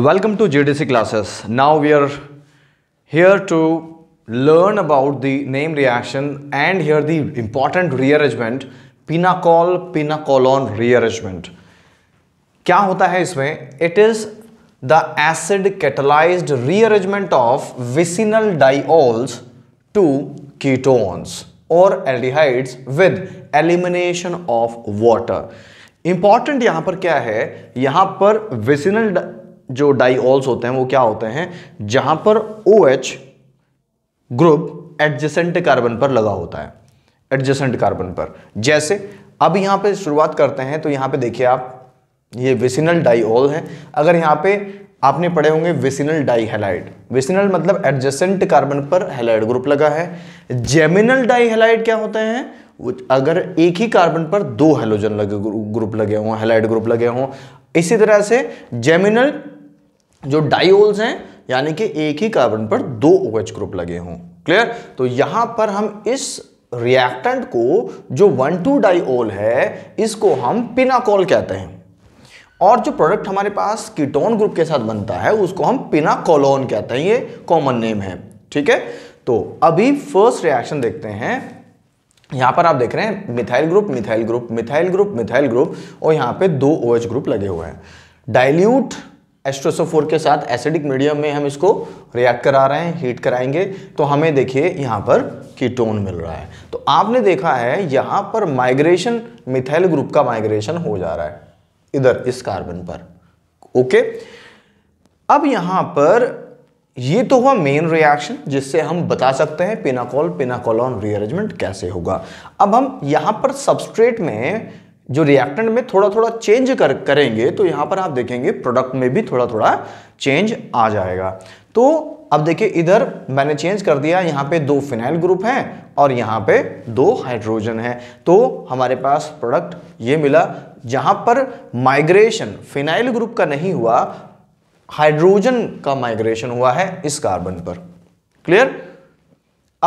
Welcome to JDC classes. Now we are here to learn about the name reaction and here the important rearrangement pinacol pinacolon rearrangement. क्या होता है इसमें it is the acid catalysed rearrangement of vicinal diols to ketones और aldehydes with elimination of water important यहां पर क्या है यहां पर विसिनल जो डाईओल्स होते हैं वो क्या होते हैं जहां पर O OH group adjacent carbon पर लगा होता है एडजेसेंट कार्बन पर जैसे अब यहां पे शुरुआत करते हैं तो यहां पे देखिए आप ये विसिनल डाईओल है अगर यहां पे आपने पढ़े होंगे विसिनल डाईहेलाइड विसिनल मतलब एडजेसेंट कार्बन पर हेलाइड ग्रुप लगा है जेमिनल डाईहेलाइड क्या होते हैं अगर एक ही कार्बन पर दो हेलोजन लगे ग्रुप लगे हों हेलाइड ग्रुप लगे हों इसी तरह से जेमिनल जो डाइओल्स हैं यानी कि एक ही कार्बन पर दो ओ OH ग्रुप लगे हों क्लियर तो यहां पर हम इस रिएक्टेंट को जो वन टू डाइओल है इसको हम पिनाकोल कहते हैं और जो प्रोडक्ट हमारे पास कीटोन ग्रुप के साथ बनता है उसको हम पिनाकोलोन कहते हैं ये कॉमन नेम है ठीक है तो अभी फर्स्ट रिएक्शन देखते हैं यहां पर आप देख रहे हैं methyl group methyl group methyl group methyl group और यहां पे दो ओ OH ग्रुप लगे हुए हैं डाइल्यूट एस्ट्रोसोफोर के साथ एसिडिक मीडियम में हम इसको रिएक्ट करा रहे हैं हीट कराएंगे तो हमें देखिए यहाँ पर कीटोन मिल रहा है तो आपने देखा है यहाँ पर माइग्रेशन मिथाइल ग्रुप का माइग्रेशन हो जा रहा है इधर इस कार्बन पर ओके अब यहाँ पर ये तो हुआ मेन रिएक्शन जिससे हम बता सकते हैं पिनाकोल पिनाकोलॉन रीअरेंजमेंट कैसे होगा अब हम यहाँ पर सबस्ट्रेट में जो रिएक्टेंट में थोड़ा थोड़ा चेंज कर करेंगे तो यहाँ पर आप देखेंगे प्रोडक्ट में भी थोड़ा थोड़ा चेंज आ जाएगा तो अब देखिए इधर मैंने चेंज कर दिया यहाँ पे दो फिनाइल ग्रुप हैं और यहाँ पे दो हाइड्रोजन हैं तो हमारे पास प्रोडक्ट ये मिला जहाँ पर माइग्रेशन फिनाइल ग्रुप का नहीं हुआ हाइड्रोजन का माइग्रेशन हुआ है इस कार्बन पर क्लियर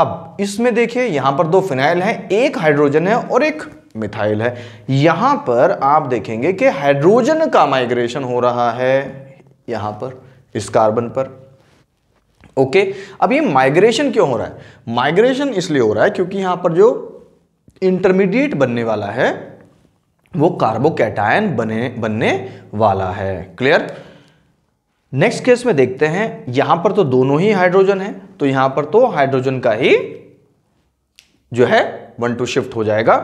अब इसमें देखिए यहाँ पर दो फिनाइल हैं एक हाइड्रोजन है और एक मिथाइल है यहां पर आप देखेंगे कि हाइड्रोजन का माइग्रेशन हो रहा है यहां पर इस कार्बन पर ओके अब ये माइग्रेशन क्यों हो रहा है माइग्रेशन इसलिए हो रहा है क्योंकि यहां पर जो इंटरमीडिएट बनने वाला है वो कार्बोकैटायन बने बनने वाला है क्लियर नेक्स्ट केस में देखते हैं यहां पर तो दोनों ही हाइड्रोजन है तो यहां पर तो हाइड्रोजन का ही जो है वन टू शिफ्ट हो जाएगा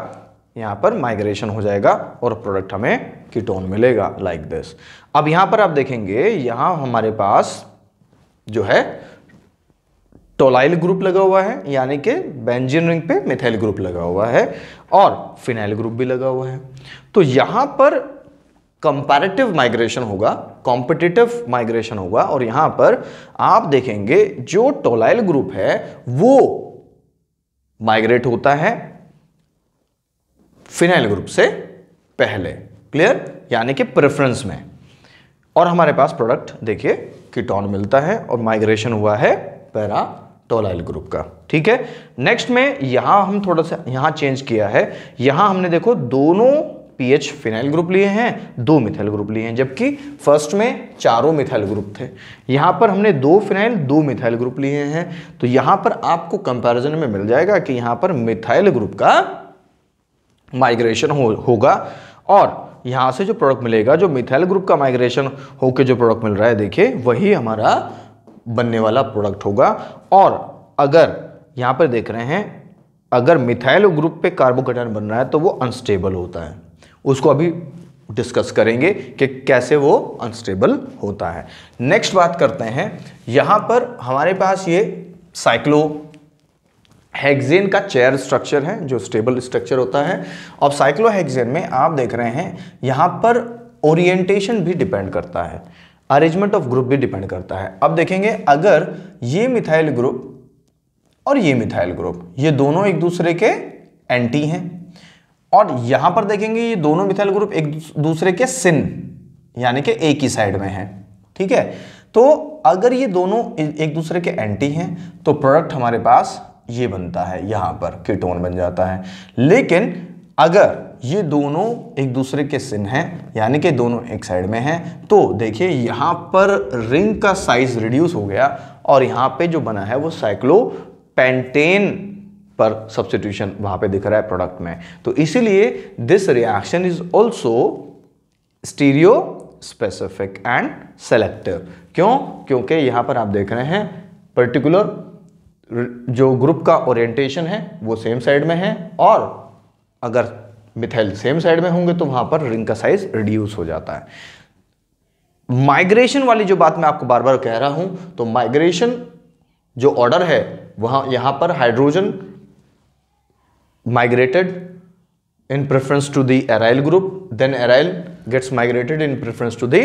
यहाँ पर माइग्रेशन हो जाएगा और प्रोडक्ट हमें कीटोन मिलेगा लाइक like दिस अब यहाँ पर आप देखेंगे यहाँ हमारे पास जो है टोलाइल ग्रुप लगा हुआ है यानी कि बेंजिन रिंग पे मिथाइल ग्रुप लगा हुआ है और फिनाइल ग्रुप भी लगा हुआ है तो यहाँ पर कंपैरेटिव माइग्रेशन होगा कॉम्पिटिटिव माइग्रेशन होगा और यहाँ पर आप देखेंगे जो टोलाइल ग्रुप है वो माइग्रेट होता है फिनाइल ग्रुप से पहले क्लियर यानी कि प्रेफरेंस में और हमारे पास प्रोडक्ट देखिए कीटोन मिलता है और माइग्रेशन हुआ है पैरा टोलाइल ग्रुप का ठीक है नेक्स्ट में यहां हम थोड़ा सा यहां चेंज किया है यहां हमने देखो दोनों पीएच फिनाइल ग्रुप लिए हैं दो मिथाइल ग्रुप लिए हैं जबकि फर्स्ट में चारों मिथाइल ग्रुप थे यहां पर हमने दो फिनाइल दो मिथाइल ग्रुप लिए हैं तो यहां पर आपको कंपैरिजन में मिल जाएगा कि यहां पर मिथाइल ग्रुप का माइग्रेशन हो होगा और यहाँ से जो प्रोडक्ट मिलेगा जो मिथाइल ग्रुप का माइग्रेशन होकर जो प्रोडक्ट मिल रहा है देखिए वही हमारा बनने वाला प्रोडक्ट होगा और अगर यहाँ पर देख रहे हैं अगर मिथाइल ग्रुप पे कार्बोकेटाइन बन रहा है तो वो अनस्टेबल होता है उसको अभी डिस्कस करेंगे कि कैसे वो अनस्टेबल होता है नेक्स्ट बात करते हैं यहाँ पर हमारे पास ये साइक्लो हेक्सेन का चेयर स्ट्रक्चर है जो स्टेबल स्ट्रक्चर होता है और साइक्लोहेक्सेन में आप देख रहे हैं यहाँ पर ओरिएंटेशन भी डिपेंड करता है अरेंजमेंट ऑफ ग्रुप भी डिपेंड करता है अब देखेंगे अगर ये मिथाइल ग्रुप और ये मिथाइल ग्रुप ये दोनों एक दूसरे के एंटी हैं और यहाँ पर देखेंगे ये दोनों मिथाइल ग्रुप एक दूसरे के सिन यानी कि एक ही साइड में है ठीक है तो अगर ये दोनों एक दूसरे के एंटी हैं तो प्रोडक्ट हमारे पास ये बनता है यहां पर कीटोन बन जाता है लेकिन अगर ये दोनों एक दूसरे के सिन हैं यानी कि दोनों एक साइड में हैं तो देखिए यहाँ पर रिंग का साइज रिड्यूस हो गया और यहाँ पे जो बना है वो साइक्लोपेंटेन पर सब्सटीट्यूशन वहाँ पे दिख रहा है प्रोडक्ट में तो इसीलिए this reaction is also stereospecific and selective क्यों क्योंकि यहाँ पर आप देख रहे हैं पर्टिकुलर जो ग्रुप का ओरिएंटेशन है वो सेम साइड में है और अगर मिथाइल सेम साइड में होंगे तो वहां पर रिंग का साइज रिड्यूस हो जाता है माइग्रेशन वाली जो बात मैं आपको बार बार कह रहा हूं तो माइग्रेशन जो ऑर्डर है वहां यहां पर hydrogen migrated in preference to the aryl group then aryl gets migrated in preference to the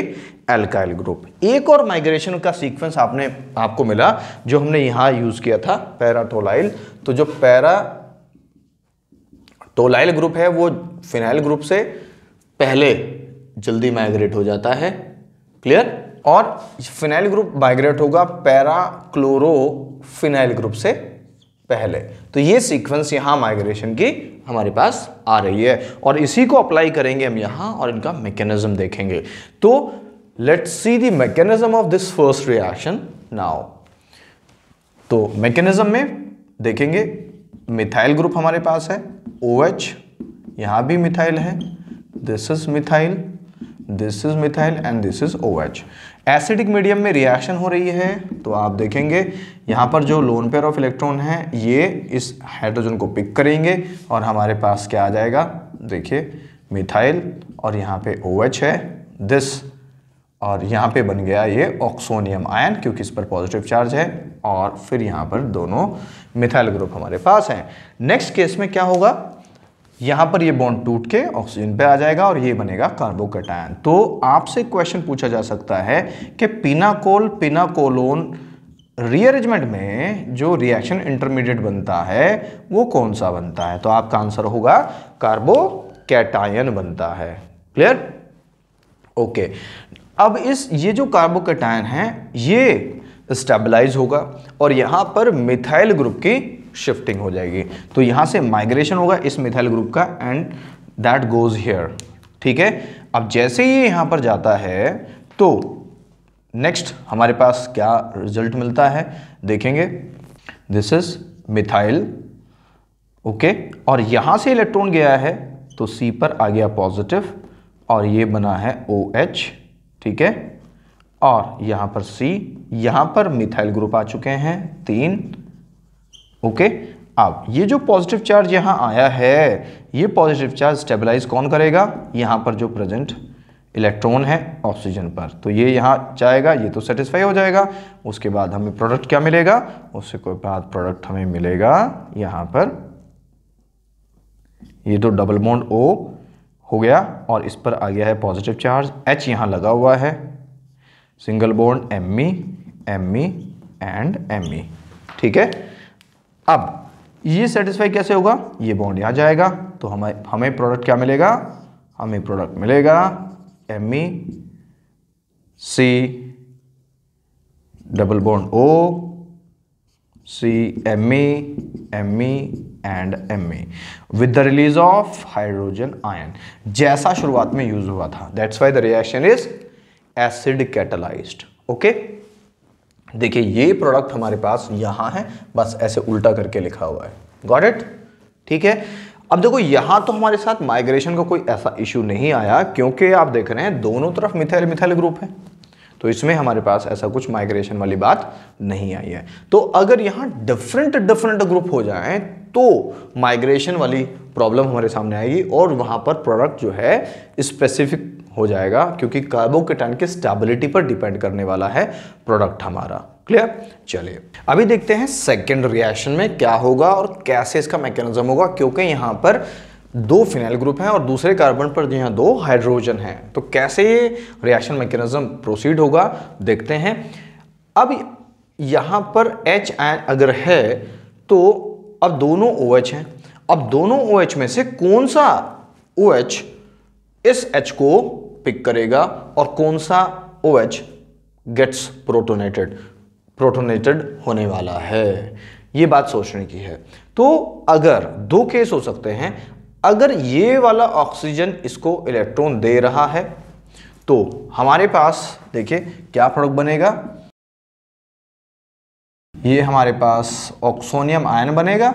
alkyl group एक और migration का sequence आपने आपको मिला जो हमने यहां use किया था पैराटोलाइल तो जो पैरा टोलाइल ग्रुप है वो फिनाइल ग्रुप से पहले जल्दी माइग्रेट हो जाता है क्लियर और फिनाइल ग्रुप माइग्रेट होगा पैरा क्लोरो फिनाइल ग्रुप से पहले तो ये सीक्वेंस यहाँ माइग्रेशन की हमारे पास आ रही है और इसी को अप्लाई करेंगे हम यहाँ और इनका मैकेनिज्म देखेंगे तो let's see the mechanism of this first reaction now तो मैकेनिज्म में देखेंगे मिथाइल ग्रुप हमारे पास है ओ एच यहाँ भी मिथाइल है this is methyl this is methyl and this is O H acidic medium में रिएक्शन हो रही है तो आप देखेंगे यहाँ पर जो लोन पेयर ऑफ इलेक्ट्रॉन है ये इस हाइड्रोजन को पिक करेंगे और हमारे पास क्या आ जाएगा देखिए मिथाइल और यहाँ पे ओ OH है दिस और यहाँ पे बन गया ये ऑक्सोनियम आयन क्योंकि इस पर पॉजिटिव चार्ज है और फिर यहाँ पर दोनों मिथाइल ग्रुप हमारे पास हैं नेक्स्ट केस में क्या होगा यहां पर ये बॉन्ड टूट के ऑक्सीजन पे आ जाएगा और ये बनेगा कार्बोकेटायन तो आपसे क्वेश्चन पूछा जा सकता है कि पिनाकोल पिनाकोलोन रियरेंजमेंट में जो रिएक्शन इंटरमीडिएट बनता है वो कौन सा बनता है तो आपका आंसर होगा कार्बोकेटायन बनता है क्लियर ओके अब इस ये जो कार्बोकेटायन है ये स्टेबलाइज होगा और यहां पर मिथाइल ग्रुप की शिफ्टिंग हो जाएगी तो यहां से माइग्रेशन होगा इस मिथाइल ग्रुप का एंड दैट गोज हेयर ठीक है अब जैसे ये यहां पर जाता है तो नेक्स्ट हमारे पास क्या रिजल्ट मिलता है देखेंगे दिस इज मिथाइल ओके और यहां से इलेक्ट्रॉन गया है तो सी पर आ गया पॉजिटिव और ये बना है ओ एच ठीक है और यहां पर सी यहां पर मिथाइल ग्रुप आ चुके हैं तीन ओके अब ये जो पॉजिटिव चार्ज यहाँ आया है ये पॉजिटिव चार्ज स्टेबलाइज कौन करेगा यहाँ पर जो प्रेजेंट इलेक्ट्रॉन है ऑक्सीजन पर तो ये यहाँ जाएगा ये तो सेटिस्फाई हो जाएगा उसके बाद हमें प्रोडक्ट क्या मिलेगा उसके बाद प्रोडक्ट हमें मिलेगा यहाँ पर ये तो डबल बॉन्ड ओ हो गया और इस पर आ गया है पॉजिटिव चार्ज एच यहाँ लगा हुआ है single bond M E M E and M E ठीक है अब ये सेटिस्फाई कैसे होगा ये बॉन्ड यहाँ जाएगा तो हमें हमें प्रोडक्ट क्या मिलेगा हमें प्रोडक्ट मिलेगा M E C double bond O C M E M E and M E with the release of hydrogen ion जैसा शुरुआत में यूज हुआ था that's why the reaction is acid catalysed okay देखिए ये प्रोडक्ट हमारे पास यहाँ है बस ऐसे उल्टा करके लिखा हुआ है गॉट इट ठीक है अब देखो यहाँ तो हमारे साथ माइग्रेशन का कोई ऐसा इशू नहीं आया क्योंकि आप देख रहे हैं दोनों तरफ मिथाइल मिथाइल ग्रुप है तो इसमें हमारे पास ऐसा कुछ माइग्रेशन वाली बात नहीं आई है तो अगर यहाँ डिफरेंट डिफरेंट ग्रुप हो जाए तो माइग्रेशन वाली प्रॉब्लम हमारे सामने आएगी और वहाँ पर प्रोडक्ट जो है स्पेसिफिक हो जाएगा क्योंकि कार्बोकेटाइन के स्टेबिलिटी पर डिपेंड करने वाला है प्रोडक्ट हमारा क्लियर चलिए अभी देखते हैं सेकेंड रिएक्शन में क्या होगा और कैसे इसका मैकेनिज्म होगा क्योंकि यहाँ पर दो फिनाइल ग्रुप हैं और दूसरे कार्बन पर जो यहाँ दो हाइड्रोजन हैं तो कैसे ये रिएक्शन मैकेनिज्म प्रोसीड होगा देखते हैं अब यहाँ पर एच आयन अगर है तो अब दोनों ओ OH हैं अब दोनों ओ OH में से कौन सा ओ OH इस H को पिक करेगा और कौन सा O H gets protonated protonated होने वाला है ये बात सोचने की है तो अगर दो केस हो सकते हैं अगर ये वाला ऑक्सीजन इसको इलेक्ट्रॉन दे रहा है तो हमारे पास देखिए क्या प्रोडक्ट बनेगा ये हमारे पास ऑक्सोनियम आयन बनेगा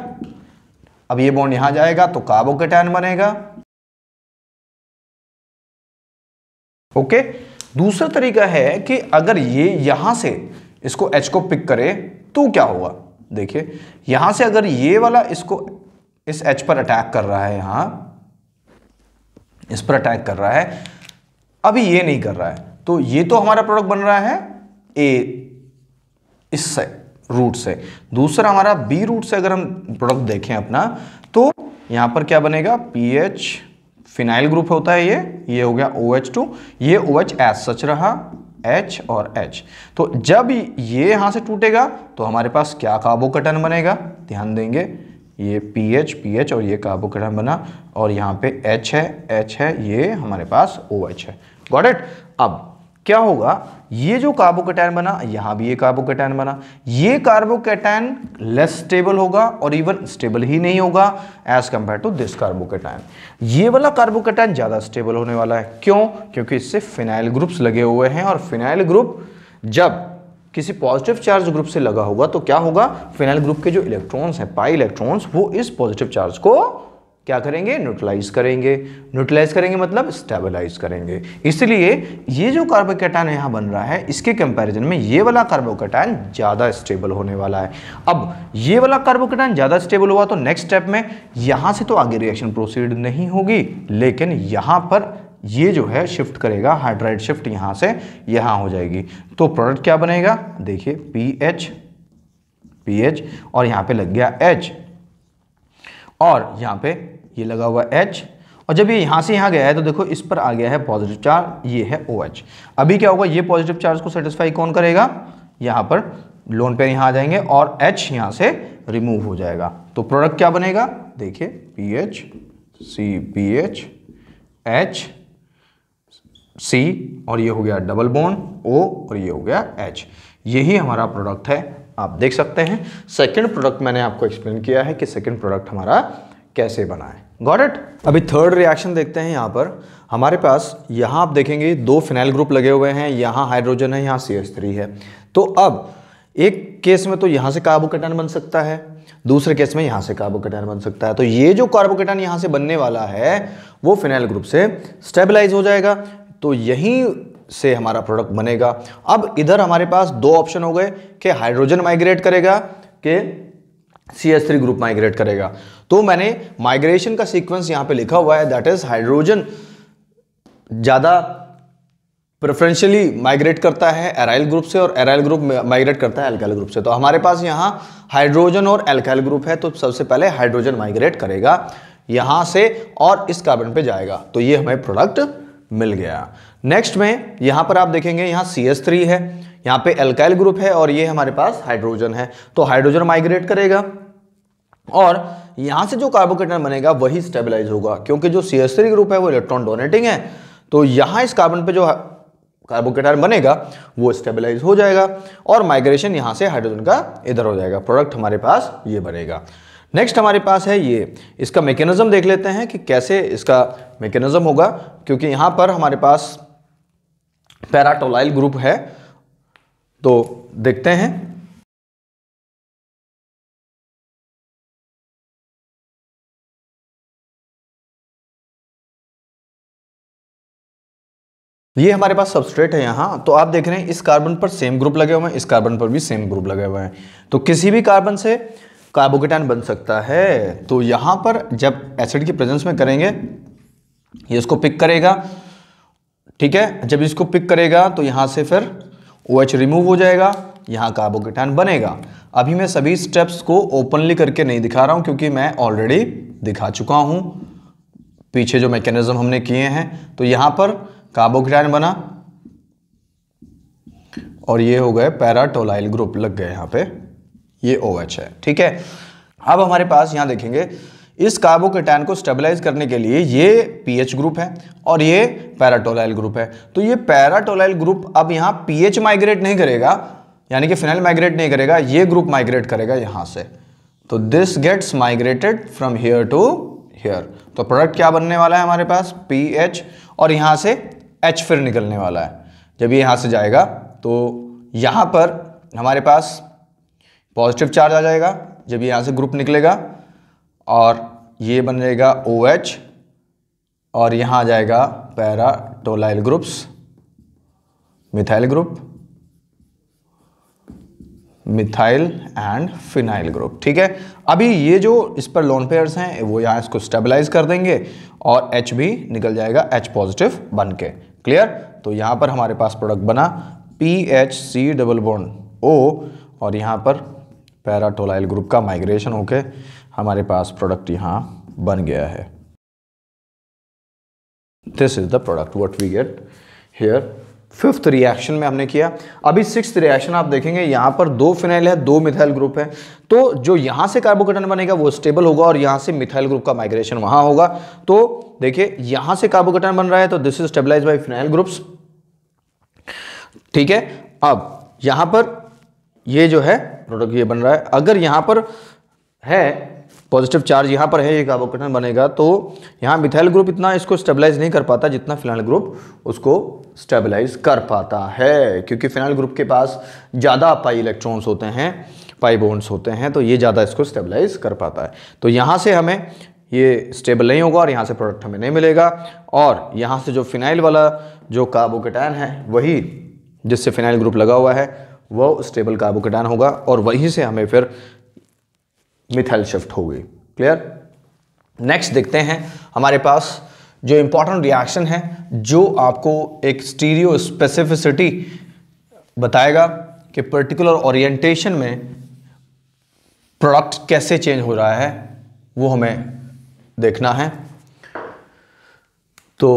अब ये बॉन्ड यहां जाएगा तो कार्बोकेटायन बनेगा ओके दूसरा तरीका है कि अगर ये यहां से इसको एच को पिक करे तो क्या होगा देखिए यहां से अगर ये वाला इसको इस एच पर अटैक कर रहा है यहां इस पर अटैक कर रहा है अभी ये नहीं कर रहा है तो ये तो हमारा प्रोडक्ट बन रहा है ए इससे रूट से दूसरा हमारा बी रूट से अगर हम प्रोडक्ट देखें अपना तो यहां पर क्या बनेगा पी एच फिनाइल ग्रुप होता है ये ये हो गया ओ OH टू ये ओ OH एच सच रहा H और H तो जब ये यहां से टूटेगा तो हमारे पास क्या कार्बोकटन बनेगा ध्यान देंगे ये पी एच और ये कार्बोकटन बना और यहाँ पे H है H है ये हमारे पास OH है गॉट इट अब क्या होगा ये जो कार्बोकेटाइन बना यहां भी ये कार्बोकेटाइन बना ये कार्बोकेटाइन लेस स्टेबल होगा और इवन स्टेबल ही नहीं होगा as compared to this carbocation ये वाला कार्बोकेटाइन ज़्यादा स्टेबल होने वाला है क्यों क्योंकि इससे फिनाइल ग्रुप्स लगे हुए हैं और फिनाइल ग्रुप जब किसी पॉजिटिव चार्ज ग्रुप से लगा होगा तो क्या होगा फिनाइल ग्रुप के जो इलेक्ट्रॉन्स हैं पाई इलेक्ट्रॉन्स वो इस पॉजिटिव चार्ज को क्या करेंगे न्यूट्रलाइज करेंगे न्यूट्रलाइज करेंगे मतलब स्टेबलाइज करेंगे इसलिए ये जो कार्बोकेटाइन यहाँ बन रहा है इसके कंपैरिजन में ये वाला कार्बोकेटाइन ज़्यादा स्टेबल होने वाला है अब ये वाला कार्बोकेटाइन ज़्यादा स्टेबल हुआ तो नेक्स्ट स्टेप में यहाँ से तो आगे रिएक्शन प्रोसीड नहीं होगी लेकिन यहाँ पर ये जो है शिफ्ट करेगा हाइड्राइड शिफ्ट यहाँ से यहाँ हो जाएगी तो प्रोडक्ट क्या बनेगा देखिए पी एच पी एच और यहाँ पर लग गया एच और यहाँ पे ये लगा हुआ एच और जब ये यहाँ से यहाँ गया है तो देखो इस पर आ गया है पॉजिटिव चार्ज ये है ओ OH. अभी क्या होगा ये पॉजिटिव चार्ज को सेटिस्फाई कौन करेगा यहाँ पर लोन पेयर यहाँ आ जाएंगे और एच यहाँ से रिमूव हो जाएगा तो प्रोडक्ट क्या बनेगा देखिए P H C P H H C और ये हो गया डबल बोन ओ और ये हो गया एच यही हमारा प्रोडक्ट है आप देख सकते हैं सेकंड प्रोडक्ट मैंने आपको एक्सप्लेन किया है कि सेकंड प्रोडक्ट हमारा कैसे बना है गॉट इट अभी थर्ड रिएक्शन देखते हैं यहाँ पर हमारे पास यहाँ आप देखेंगे दो फिनाइल ग्रुप लगे हुए हैं यहाँ हाइड्रोजन है यहाँ सी है तो अब एक केस में तो यहाँ से कार्बोकेटन बन सकता है दूसरे केस में यहाँ से कार्बोकेटन बन सकता है तो ये जो कार्बोकेटन यहाँ से बनने वाला है वो फिनाइल ग्रुप से स्टेबलाइज हो जाएगा तो यहीं से हमारा प्रोडक्ट बनेगा अब इधर हमारे पास दो ऑप्शन हो गए कि हाइड्रोजन माइग्रेट करेगा कि C S three group migrate करेगा तो मैंने माइग्रेशन का सीक्वेंस यहां पे लिखा हुआ है दैट इज हाइड्रोजन ज़्यादा प्रेफरेंशियली माइग्रेट करता है एराइल ग्रुप से और एराइल ग्रुप माइग्रेट करता है एल्काइल ग्रुप से तो हमारे पास यहां हाइड्रोजन और एल्काइल ग्रुप है तो सबसे पहले हाइड्रोजन माइग्रेट करेगा यहां से और इस कार्बन पे जाएगा तो ये हमें प्रोडक्ट मिल गया नेक्स्ट में यहाँ पर आप देखेंगे यहाँ सी एस थ्री है यहाँ पे एल्काइल ग्रुप है और ये हमारे पास हाइड्रोजन है तो हाइड्रोजन माइग्रेट करेगा और यहाँ से जो कार्बोकेटन बनेगा वही स्टेबलाइज होगा क्योंकि जो सी एस थ्री ग्रुप है वो इलेक्ट्रॉन डोनेटिंग है तो यहाँ इस कार्बन पे जो कार्बोकेटन बनेगा वो स्टेबलाइज हो जाएगा और माइग्रेशन यहाँ से हाइड्रोजन का इधर हो जाएगा प्रोडक्ट हमारे पास ये बनेगा नेक्स्ट हमारे पास है ये इसका मेकेनिज़्म देख लेते हैं कि कैसे इसका मैकेनिज्म होगा क्योंकि यहाँ पर हमारे पास पैराटोलाइल ग्रुप है तो देखते हैं ये हमारे पास सबस्ट्रेट है यहां तो आप देख रहे हैं इस कार्बन पर सेम ग्रुप लगे हुए हैं इस कार्बन पर भी सेम ग्रुप लगे हुए हैं तो किसी भी कार्बन से कार्बोकेटाइन बन सकता है तो यहां पर जब एसिड की प्रेजेंस में करेंगे ये इसको पिक करेगा ठीक है जब इसको पिक करेगा तो यहाँ से फिर ओ OH रिमूव हो जाएगा यहाँ कार्बोकेटान बनेगा अभी मैं सभी स्टेप्स को ओपनली करके नहीं दिखा रहा हूँ क्योंकि मैं ऑलरेडी दिखा चुका हूँ पीछे जो मैकेनिज्म हमने किए हैं तो यहाँ पर कार्बोकेटान बना और ये हो गए पैराटोलाइल ग्रुप लग गए यहाँ पे ये OH है ठीक है अब हमारे पास यहाँ देखेंगे इस कार्बोकेटैन को स्टेबलाइज करने के लिए ये पीएच ग्रुप है और ये पैराटोलाइल ग्रुप है तो ये पैराटोलाइल ग्रुप अब यहाँ पीएच माइग्रेट नहीं करेगा यानी कि फिनाइल माइग्रेट नहीं करेगा ये ग्रुप माइग्रेट करेगा यहाँ से तो this gets migrated from here to here तो प्रोडक्ट क्या बनने वाला है हमारे पास पी एच और यहाँ से एच फिर निकलने वाला है जब ये यहाँ से जाएगा तो यहाँ पर हमारे पास पॉजिटिव चार्ज आ जाएगा जब यहाँ से ग्रुप निकलेगा और ये बनेगा ओ OH और यहाँ आ जाएगा paratolyl groups methyl group methyl and phenyl group ठीक है अभी ये जो इस पर लोन पेयर्स हैं वो यहाँ इसको स्टेबलाइज कर देंगे और H भी निकल जाएगा H पॉजिटिव बन के क्लियर तो यहाँ पर हमारे पास प्रोडक्ट बना P H C double bond O और यहाँ पर पैराटोलाइल ग्रुप का माइग्रेशन होके हमारे पास प्रोडक्ट यहाँ बन गया है this is the product what we get here fifth reaction में हमने किया अभी सिक्स रिएक्शन आप देखेंगे यहाँ पर दो फिनाइल है दो मिथाइल ग्रुप है तो जो यहाँ से कार्बोकेटन बनेगा वो स्टेबल होगा और यहाँ से मिथाइल ग्रुप का माइग्रेशन वहाँ होगा तो देखिए यहाँ से कार्बोकेटन बन रहा है तो this is stabilise by phenyl groups ठीक है अब यहाँ पर ये जो है प्रोडक्ट ये बन रहा है अगर यहाँ पर है पॉजिटिव चार्ज यहाँ पर है ये कार्बोकटन बनेगा तो यहाँ मिथाइल ग्रुप इतना इसको स्टेबलाइज नहीं कर पाता जितना फिनाइल ग्रुप उसको स्टेबलाइज कर पाता है क्योंकि फिनाइल ग्रुप के पास ज़्यादा पाई इलेक्ट्रॉन्स होते हैं पाई बोन्स होते हैं तो ये ज़्यादा इसको स्टेबलाइज कर पाता है तो यहाँ से हमें ये स्टेबल नहीं होगा और यहाँ से प्रोडक्ट हमें नहीं मिलेगा और यहाँ से जो फिनाइल वाला जो कार्बोकेटाइन है वही जिससे फिनाइल ग्रुप लगा हुआ है वह स्टेबल कार्बोकेटाइन होगा और वहीं से हमें फिर मिथाइल शिफ्ट हो गई क्लियर नेक्स्ट देखते हैं हमारे पास जो इंपॉर्टेंट रिएक्शन है जो आपको एक स्टीरियो स्पेसिफिसिटी बताएगा कि पर्टिकुलर ओरिएंटेशन में प्रोडक्ट कैसे चेंज हो रहा है वो हमें देखना है तो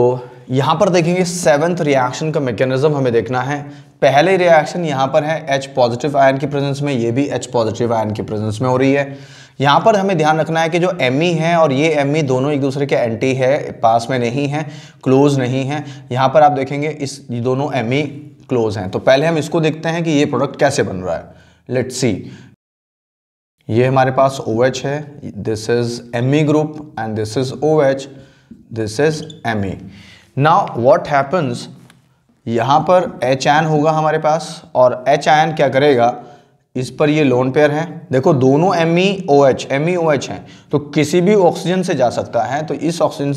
यहां पर देखेंगे सेवेंथ रिएक्शन का मैकेनिज्म हमें देखना है पहले रिएक्शन यहां पर है H पॉजिटिव आयन की प्रेजेंस में ये भी H पॉजिटिव आयन की प्रेजेंस में हो रही है यहाँ पर हमें ध्यान रखना है कि जो एम e है और ये एम e दोनों एक दूसरे के एंटी है पास में नहीं है क्लोज नहीं है यहाँ पर आप देखेंगे इस दोनों एम क्लोज e हैं तो पहले हम इसको देखते हैं कि ये प्रोडक्ट कैसे बन रहा है लेट्स सी ये हमारे पास ओ OH है this is M group and this is O H this is M now what happens यहाँ पर एच आयन होगा हमारे पास और एच आयन क्या करेगा इस पर ये लोन पेयर है देखो दोनों M E O H M E O H हैं तो किसी भी ऑक्सीजन से जा सकता है तो इस ऑक्सीजन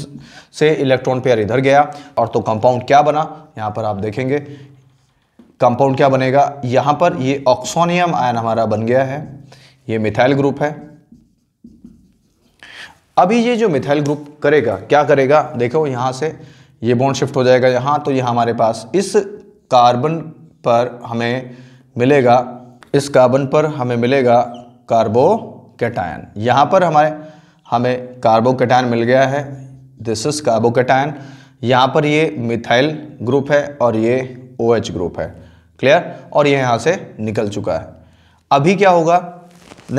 से इलेक्ट्रॉन पेयर इधर गया और तो कंपाउंड क्या बना यहाँ पर आप देखेंगे कंपाउंड क्या बनेगा यहाँ पर ये ऑक्सोनियम आयन हमारा बन गया है ये मिथाइल ग्रुप है अभी ये जो मिथाइल ग्रुप करेगा क्या करेगा देखो यहाँ से ये बॉन्ड शिफ्ट हो जाएगा यहाँ तो ये हमारे पास इस कार्बन पर हमें मिलेगा इस कार्बन पर हमें मिलेगा कार्बोकेटायन यहाँ पर हमारे हमें कार्बोकेटायन मिल गया है दिस इज कार्बोकेटायन यहाँ पर ये मिथाइल ग्रुप है और ये ओ OH ग्रुप है क्लियर और ये यहाँ से निकल चुका है अभी क्या होगा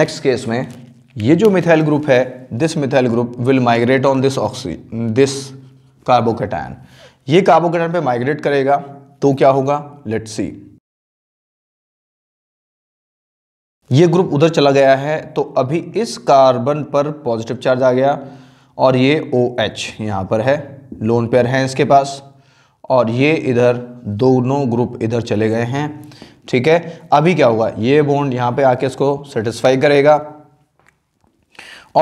नेक्स्ट केस में ये जो मिथाइल ग्रुप है this methyl group will migrate on this oxy this carbocation ये कार्बोकेटायन पे माइग्रेट करेगा तो क्या होगा लेट्स सी ये ग्रुप उधर चला गया है तो अभी इस कार्बन पर पॉजिटिव चार्ज आ गया और ये ओ एच यहाँ पर है लोन पेयर हैं इसके पास और ये इधर दोनों ग्रुप इधर चले गए हैं ठीक है अभी क्या होगा ये बोन्ड यहाँ पे आके इसको सेटिस्फाई करेगा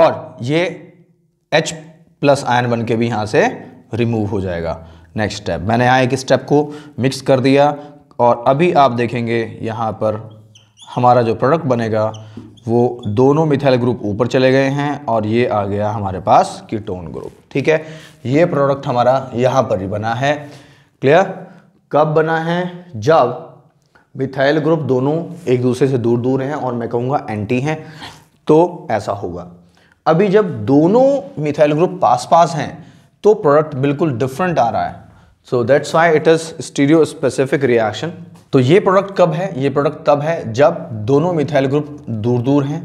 और ये H प्लस आयन बन के भी यहाँ से रिमूव हो जाएगा नेक्स्ट स्टेप मैंने यहाँ एक स्टेप को मिक्स कर दिया और अभी आप देखेंगे यहाँ पर हमारा जो प्रोडक्ट बनेगा वो दोनों मिथाइल ग्रुप ऊपर चले गए हैं और ये आ गया हमारे पास कीटोन ग्रुप ठीक है ये प्रोडक्ट हमारा यहाँ पर ही बना है क्लियर कब बना है जब मिथाइल ग्रुप दोनों एक दूसरे से दूर दूर हैं और मैं कहूँगा एंटी हैं तो ऐसा होगा अभी जब दोनों मिथाइल ग्रुप पास पास हैं तो प्रोडक्ट बिल्कुल डिफरेंट आ रहा है so that's why it is stereospecific reaction तो ये प्रोडक्ट कब है ये प्रोडक्ट तब है जब दोनों मिथाइल ग्रुप दूर दूर हैं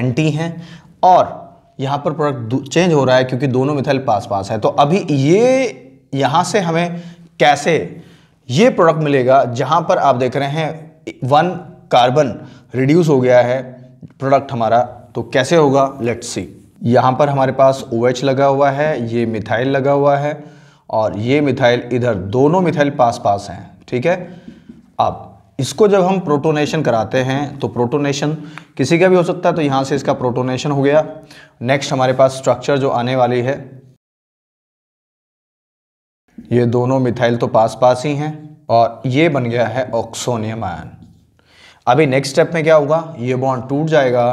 एंटी हैं और यहाँ पर प्रोडक्ट चेंज हो रहा है क्योंकि दोनों मिथाइल पास पास है तो अभी ये यहाँ से हमें कैसे ये प्रोडक्ट मिलेगा जहाँ पर आप देख रहे हैं वन कार्बन रिड्यूस हो गया है प्रोडक्ट हमारा तो कैसे होगा लेट्स सी यहाँ पर हमारे पास ओ OH लगा हुआ है ये मिथाइल लगा हुआ है और ये मिथाइल इधर दोनों मिथाइल पास पास हैं ठीक है अब इसको जब हम प्रोटोनेशन कराते हैं तो प्रोटोनेशन किसी का भी हो सकता है तो यहाँ से इसका प्रोटोनेशन हो गया नेक्स्ट हमारे पास स्ट्रक्चर जो आने वाली है ये दोनों मिथाइल तो पास पास ही हैं और ये बन गया है ऑक्सोनियम आयन अभी नेक्स्ट स्टेप में क्या होगा ये बॉन्ड टूट जाएगा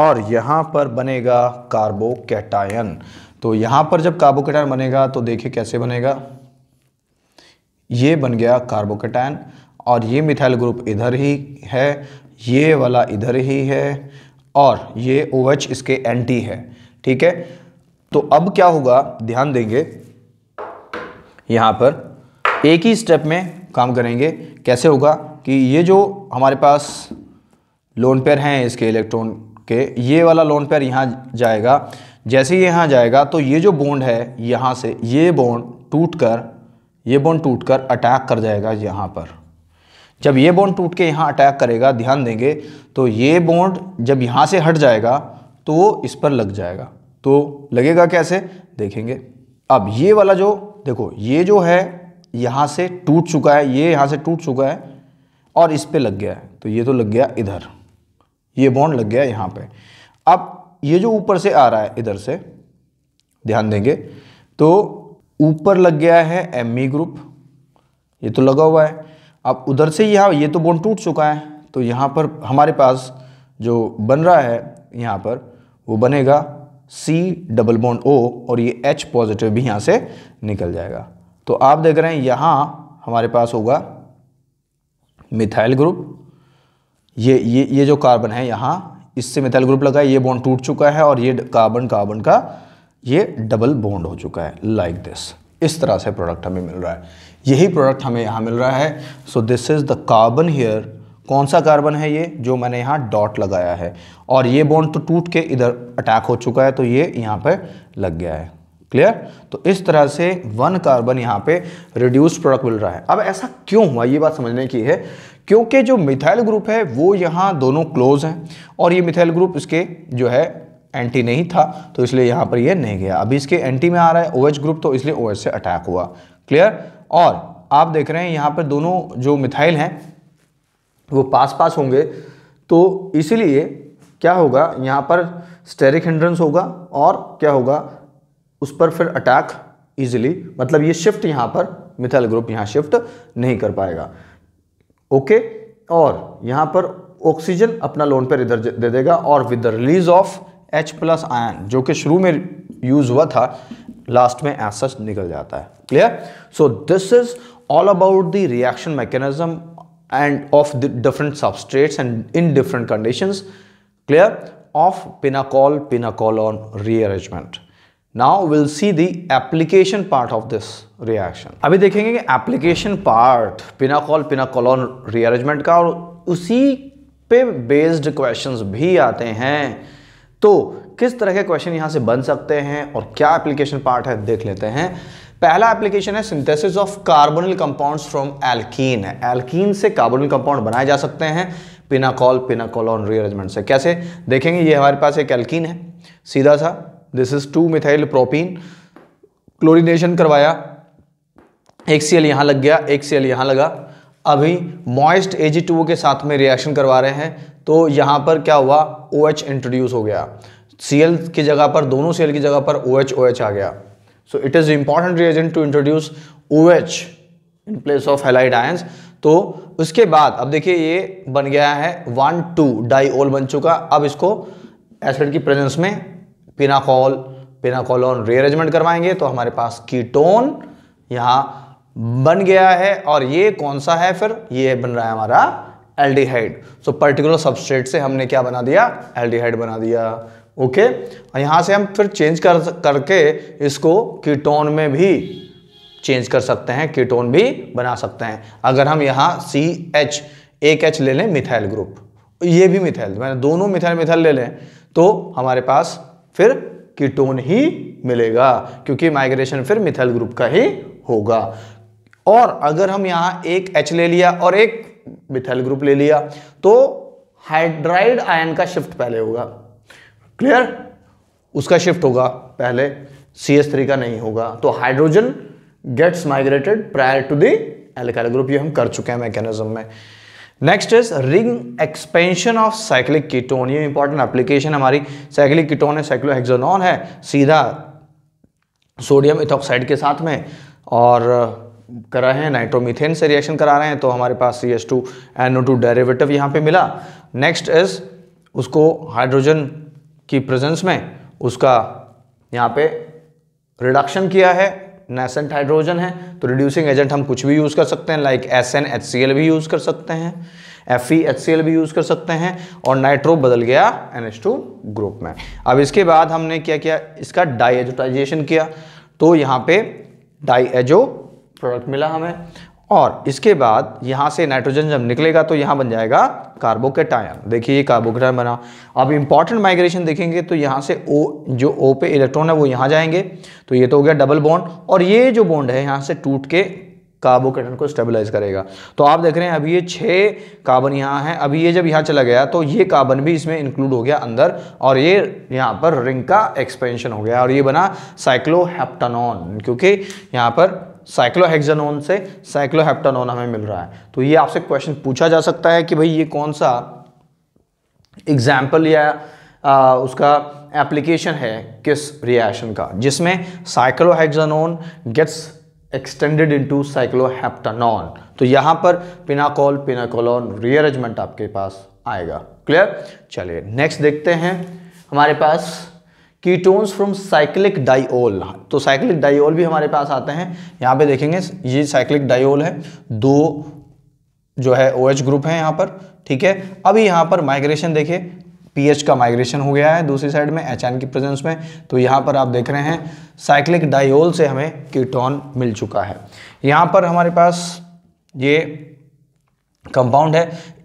और यहाँ पर बनेगा कार्बोकेटायन तो यहाँ पर जब कार्बोकेटायन बनेगा तो देखिए कैसे बनेगा ये बन गया कार्बोकेटायन और ये मिथाइल ग्रुप इधर ही है ये वाला इधर ही है और ये ओ OH इसके एंटी है ठीक है तो अब क्या होगा ध्यान देंगे यहाँ पर एक ही स्टेप में काम करेंगे कैसे होगा कि ये जो हमारे पास लोन पेयर हैं इसके इलेक्ट्रॉन के ये वाला लोन पेयर यहाँ जाएगा जैसे ही यहाँ जाएगा तो ये जो बोंड है यहाँ से ये बोंड टूट कर ये बोंड टूट कर अटैक कर जाएगा यहाँ पर जब ये बॉन्ड टूट के यहाँ अटैक करेगा ध्यान देंगे तो ये बॉन्ड जब यहाँ से हट जाएगा तो वो इस पर लग जाएगा तो लगेगा कैसे देखेंगे अब ये वाला जो देखो ये जो है यहाँ से टूट चुका है ये यहाँ से टूट चुका है और इस पर लग गया है तो ये तो लग गया इधर ये बॉन्ड लग गया यहाँ पर अब ये जो ऊपर से आ रहा है इधर से ध्यान देंगे तो ऊपर लग गया है एम ग्रुप e ये तो लगा हुआ है अब उधर से यहाँ ये तो बोन टूट चुका है तो यहाँ पर हमारे पास जो बन रहा है यहाँ पर वो बनेगा सी डबल बॉन्ड ओ और ये एच पॉजिटिव भी यहाँ से निकल जाएगा तो आप देख रहे हैं यहाँ हमारे पास होगा मिथाइल ग्रुप ये ये ये जो कार्बन है यहाँ इससे मिथाइल ग्रुप लगा है ये बॉन्ड टूट चुका है और ये कार्बन कार्बन का ये डबल बॉन्ड हो चुका है लाइक like दिस इस तरह से प्रोडक्ट हमें मिल रहा है यही प्रोडक्ट हमें यहाँ मिल रहा है so this is the carbon here कौन सा कार्बन है ये जो मैंने यहाँ डॉट लगाया है और ये बॉन्ड तो टूट के इधर अटैक हो चुका है तो ये यहाँ पर लग गया है क्लियर तो इस तरह से वन कार्बन यहाँ पे रिड्यूस प्रोडक्ट मिल रहा है अब ऐसा क्यों हुआ ये बात समझने की है क्योंकि जो मिथाइल ग्रुप है वो यहाँ दोनों क्लोज हैं और ये मिथाइल ग्रुप इसके जो है एंटी नहीं था तो इसलिए यहाँ पर ये नहीं गया अभी इसके एंटी में आ रहा है ओ OH ग्रुप तो इसलिए ओ OH से अटैक हुआ क्लियर और आप देख रहे हैं यहाँ पर दोनों जो मिथाइल हैं वो पास पास होंगे तो इसीलिए क्या होगा यहाँ पर स्टेरिक हिंड्रेंस होगा और क्या होगा उस पर फिर अटैक इजिली मतलब ये शिफ्ट यहाँ पर मिथाइल ग्रुप यहाँ शिफ्ट नहीं कर पाएगा ओके और यहाँ पर ऑक्सीजन अपना लोन पर इधर दे देगा और with the release of H plus ion जो कि शुरू में यूज हुआ था लास्ट में एस सच निकल जाता है clear so this is all about the reaction mechanism and of different substrates and in different condition clear of pinacol pinnacle on rearrangement now will see the application part of this reaction अभी देखेंगे कि application part pinacol pinnacle on rearrangement का और उसी पे based question भी आते हैं तो किस तरह के क्वेश्चन यहाँ से बन सकते हैं और क्या एप्लीकेशन पार्ट है देख लेते हैं पहला एप्लीकेशन है synthesis of carbonyl compounds from alkene alkene से कार्बोनिल कंपाउंड बनाए जा सकते हैं पिनाकॉल पिनाकॉल और रीअरेंजमेंट से कैसे देखेंगे ये हमारे पास एक एल्कीन है सीधा सा this is two methyl propene chlorination करवाया एक सी एल यहाँ लग गया एक सी एल यहाँ लगा अभी मॉइस्ट एजी टू के साथ में रिएक्शन करवा रहे हैं तो यहाँ पर क्या हुआ ओ OH इंट्रोड्यूस हो गया सी की जगह पर दोनों सी की जगह पर ओ OH, OH आ गया so it is important reason to introduce O H in place of halide ions तो उसके बाद अब देखिए ये बन गया है वन टू डाईओल बन चुका अब इसको एसिड की प्रेजेंस में पिनाकॉल पिनाकॉल ऑन रीअरेंजमेंट करवाएंगे तो हमारे पास कीटोन यहाँ बन गया है और ये कौन सा है फिर ये बन रहा है हमारा एल्डिहाइड सो पर्टिकुलर सबस्ट्रेट से हमने क्या बना दिया एल्डिहाइड बना दिया ओके okay? यहाँ से हम फिर चेंज कर करके इसको कीटोन में भी चेंज कर सकते हैं कीटोन भी बना सकते हैं अगर हम यहाँ सी एच एक एच ले लें मिथाइल ग्रुप ये भी मिथाइल मैंने दोनों मिथाइल मिथाइल ले लें तो हमारे पास फिर कीटोन ही मिलेगा क्योंकि माइग्रेशन फिर मिथाइल ग्रुप का ही होगा और अगर हम यहाँ एक एच ले लिया और एक मिथाइल ग्रुप ले लिया तो हाइड्राइड आयन का शिफ्ट पहले होगा क्लियर उसका शिफ्ट होगा पहले सी एस थ्री का नहीं होगा तो hydrogen gets migrated prior to the alkyl group ये हम कर चुके हैं मैकेनिज्म में next is ring expansion of cyclic ketone ये इंपॉर्टेंट एप्लीकेशन हमारी साइक्लिक कीटोन है साइक्लोहेक्सोनॉन है सीधा सोडियम इथॉक्साइड के साथ में और कर रहे हैं नाइट्रोमीथेन से रिएक्शन करा रहे हैं तो हमारे पास C S two N O two derivative यहाँ पर मिला नेक्स्ट इज उसको हाइड्रोजन की प्रेजेंस में उसका यहाँ पे रिडक्शन किया है नेसेंट हाइड्रोजन है तो रिड्यूसिंग एजेंट हम कुछ भी यूज़ कर सकते हैं like S N H C L भी यूज़ कर सकते हैं F E H C L भी यूज़ कर सकते हैं और नाइट्रो बदल गया एन एच टू ग्रुप में अब इसके बाद हमने क्या किया इसका डाइएजोटाइजेशन किया तो यहाँ पे डाइएजो प्रोडक्ट मिला हमें और इसके बाद यहाँ से नाइट्रोजन जब निकलेगा तो यहाँ बन जाएगा कार्बोकेटायन देखिए ये कार्बोकेटायन बना अब इम्पॉर्टेंट माइग्रेशन देखेंगे तो यहाँ से ओ जो ओ पे इलेक्ट्रॉन है वो यहाँ जाएंगे तो ये तो हो गया डबल बॉन्ड और ये जो बॉन्ड है यहाँ से टूट के कार्बोकेटन को स्टेबलाइज करेगा तो आप देख रहे हैं अभी ये छः कार्बन यहाँ है अभी ये जब यहाँ चला गया तो ये कार्बन भी इसमें इंक्लूड हो गया अंदर और ये यहाँ पर रिंग का एक्सपेंशन हो गया और ये बना साइक्लोहेप्टानॉन क्योंकि यहाँ पर साइक्लोहेक्सानोन से साइक्लोहेप्टानोन हमें मिल रहा है तो ये आपसे क्वेश्चन पूछा जा सकता है कि भाई ये कौन सा एग्जाम्पल या आ, उसका एप्लीकेशन है किस रिएक्शन का जिसमें cyclohexanone gets extended into cycloheptanone तो यहां पर पिनाकोल पिनाकोलोन रीअरेंजमेंट आपके पास आएगा क्लियर चलिए नेक्स्ट देखते हैं हमारे पास कीटोन्स फ्रॉम साइक्लिक डाइओल तो साइक्लिक डाइओल भी हमारे पास आते हैं यहाँ पे देखेंगे ये साइक्लिक डाइओल है दो जो है ओ OH ग्रुप है यहाँ पर ठीक है अभी यहाँ पर माइग्रेशन देखिए पीएच का माइग्रेशन हो गया है दूसरी साइड में एच की प्रेजेंस में तो यहाँ पर आप देख रहे हैं साइक्लिक डाइओल से हमें कीटोन मिल चुका है यहाँ पर हमारे पास ये कंपाउंड है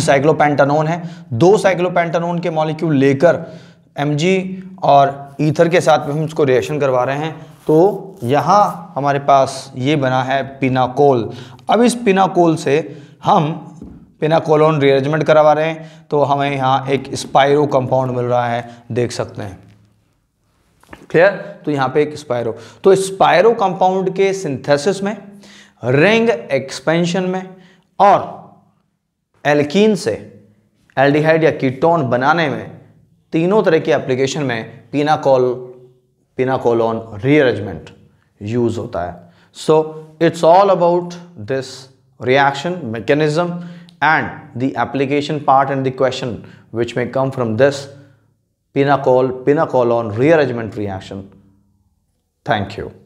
साइक्लोपेंटानोन है दो साइक्लोपेंटानोन के मॉलिक्यूल लेकर एम और ईथर के साथ में हम इसको रिएक्शन करवा रहे हैं तो यहाँ हमारे पास ये बना है पिनाकोल अब इस पिनाकोल से हम पिनाकोलोन रिएजमेंट करवा रहे हैं तो हमें यहाँ एक स्पायरो कंपाउंड मिल रहा है देख सकते हैं क्लियर तो यहाँ पे एक स्पायरो तो स्पायरो कंपाउंड के सिंथेसिस में रिंग एक्सपेंशन में और एल्कीन से एल्डिहाइड या कीटोन बनाने में तीनों तरह के एप्लीकेशन में पिनाकॉल ऑन रीअरेंजमेंट यूज होता है so it's all about this reaction mechanism and the application part and the question which में come from this pinacol on rearrangement reaction thank you